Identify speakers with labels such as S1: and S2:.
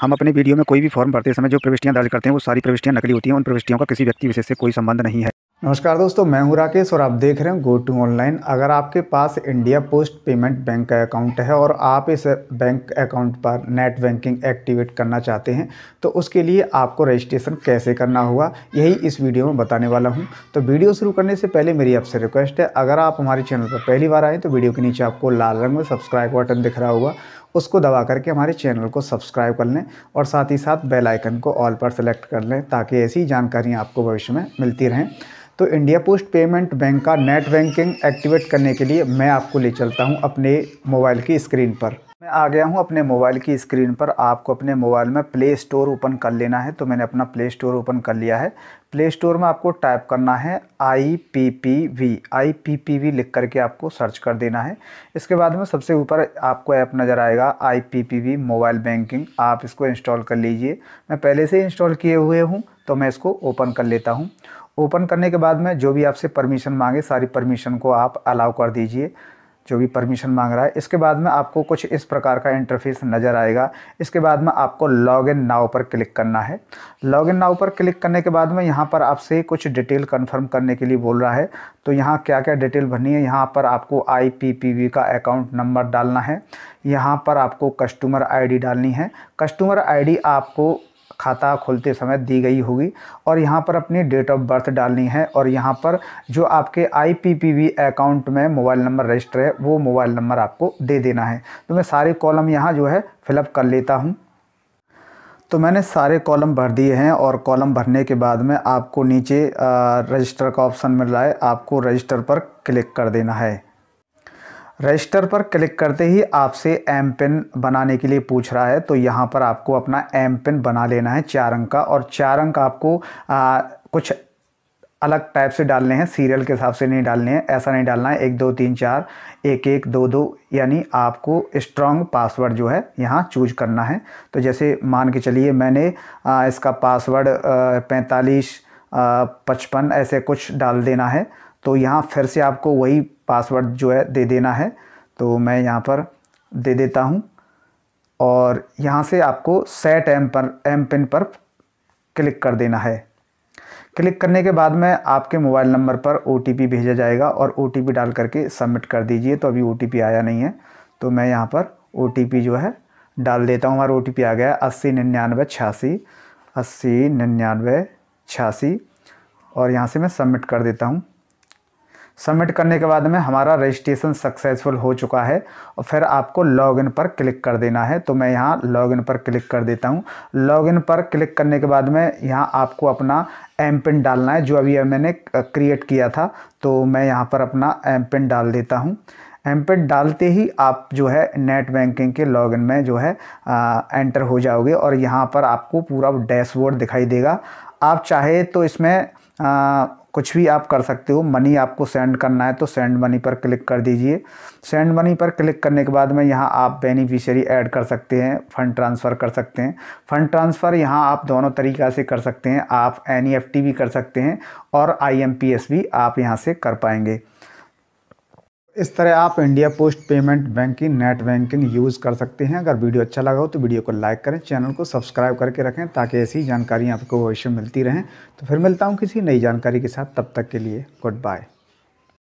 S1: हम अपने वीडियो में कोई भी फॉर्म भरते समय जो प्रविष्टियाँ दर्ज करते हैं वो सारी प्रविष्टियाँ नकली होती हैं उन प्रविष्टियों का किसी व्यक्ति विशेष से कोई संबंध नहीं है नमस्कार दोस्तों मैं हूं राकेश और आप देख रहे हैं गो टू ऑनलाइन अगर आपके पास इंडिया पोस्ट पेमेंट बैंक का अकाउंट है और आप इस बैंक अकाउंट पर नेट बैंकिंग एक्टिवेट करना चाहते हैं तो उसके लिए आपको रजिस्ट्रेशन कैसे करना होगा यही इस वीडियो में बताने वाला हूं तो वीडियो शुरू करने से पहले मेरी आपसे रिक्वेस्ट है अगर आप हमारे चैनल पर पहली बार आएँ तो वीडियो के नीचे आपको लाल रंग में सब्सक्राइब बटन दिख रहा होगा उसको दबा करके हमारे चैनल को सब्सक्राइब कर लें और साथ ही साथ बेल आइकन को ऑल पर सेलेक्ट कर लें ताकि ऐसी जानकारियाँ आपको भविष्य में मिलती रहें तो इंडिया पोस्ट पेमेंट बैंक का नेट बैंकिंग एक्टिवेट करने के लिए मैं आपको ले चलता हूँ अपने मोबाइल की स्क्रीन पर मैं आ गया हूँ अपने मोबाइल की स्क्रीन पर आपको अपने मोबाइल में प्ले स्टोर ओपन कर लेना है तो मैंने अपना प्ले स्टोर ओपन कर लिया है प्ले स्टोर में आपको टाइप करना है I P P V I P P V लिख करके आपको सर्च कर देना है इसके बाद में सबसे ऊपर आपको ऐप नज़र आएगा I P P V mobile banking आप इसको इंस्टॉल कर लीजिए मैं पहले से इंस्टॉल किए हुए हूँ तो मैं इसको ओपन कर लेता हूँ ओपन करने के बाद में जो भी आपसे परमिशन मांगे सारी परमिशन को आप अलाउ कर दीजिए जो भी परमिशन मांग रहा है इसके बाद में आपको कुछ इस प्रकार का इंटरफेस नज़र आएगा इसके बाद में आपको लॉग इन नाव पर क्लिक करना है लॉग इन नाव पर क्लिक करने के बाद में यहाँ पर आपसे कुछ डिटेल कंफर्म करने के लिए बोल रहा है तो यहाँ क्या क्या डिटेल भरनी है यहाँ पर आपको आई का अकाउंट नंबर डालना है यहाँ पर आपको कस्टमर आई डालनी है कस्टमर आई आपको खाता खोलते समय दी गई होगी और यहाँ पर अपनी डेट ऑफ बर्थ डालनी है और यहाँ पर जो आपके आईपीपीबी अकाउंट में मोबाइल नंबर रजिस्टर है वो मोबाइल नंबर आपको दे देना है तो मैं सारे कॉलम यहाँ जो है फिलअप कर लेता हूँ तो मैंने सारे कॉलम भर दिए हैं और कॉलम भरने के बाद में आपको नीचे रजिस्टर का ऑप्शन मिल रहा है आपको रजिस्टर पर क्लिक कर देना है रजिस्टर पर क्लिक करते ही आपसे एम पिन बनाने के लिए पूछ रहा है तो यहाँ पर आपको अपना एम पिन बना लेना है चार अंक का और चार अंक आपको आ, कुछ अलग टाइप से डालने हैं सीरियल के हिसाब से नहीं डालने हैं ऐसा नहीं डालना है एक दो तीन चार एक एक दो दो यानी आपको स्ट्रॉन्ग पासवर्ड जो है यहाँ चूज करना है तो जैसे मान के चलिए मैंने आ, इसका पासवर्ड पैंतालीस पचपन ऐसे कुछ डाल देना है तो यहाँ फिर से आपको वही पासवर्ड जो है दे देना है तो मैं यहाँ पर दे देता हूँ और यहाँ से आपको सेट एम पर एम पिन पर क्लिक कर देना है क्लिक करने के बाद में आपके मोबाइल नंबर पर ओ भेजा जाएगा और ओ डाल करके सबमिट कर दीजिए तो अभी ओ आया नहीं है तो मैं यहाँ पर ओ जो है डाल देता हूँ हमारा ओ आ गया अस्सी निन्यानवे छियासी अस्सी निन्यानवे छियासी और यहाँ से मैं सबमिट कर देता हूँ सबमिट करने के बाद में हमारा रजिस्ट्रेशन सक्सेसफुल हो चुका है और फिर आपको लॉगिन पर क्लिक कर देना है तो मैं यहाँ लॉगिन पर क्लिक कर देता हूँ लॉगिन पर क्लिक करने के बाद में यहाँ आपको अपना एम पिन डालना है जो अभी मैंने क्रिएट किया था तो मैं यहाँ पर अपना एम पिन डाल देता हूँ एम पिन डालते ही आप जो है नेट बैंकिंग के लॉगिन में जो है आ, एंटर हो जाओगे और यहाँ पर आपको पूरा डैशबोर्ड दिखाई देगा आप चाहे तो इसमें आ, कुछ भी आप कर सकते हो मनी आपको सेंड करना है तो सेंड मनी पर क्लिक कर दीजिए सेंड मनी पर क्लिक करने के बाद में यहाँ आप बेनिफिशियरी ऐड कर सकते हैं फ़ंड ट्रांसफ़र कर सकते हैं फ़ंड ट्रांसफ़र यहाँ आप दोनों तरीक़ा से कर सकते हैं आप एन e भी कर सकते हैं और आई भी आप यहाँ से कर पाएंगे इस तरह आप India post payment banking net banking use कर सकते हैं अगर वीडियो अच्छा लगा हो तो वीडियो को लाइक करें चैनल को सब्सक्राइब करके रखें ताकि ऐसी जानकारियाँ आपको भविष्य मिलती रहें तो फिर मिलता हूँ किसी नई जानकारी के साथ तब तक के लिए गुड बाय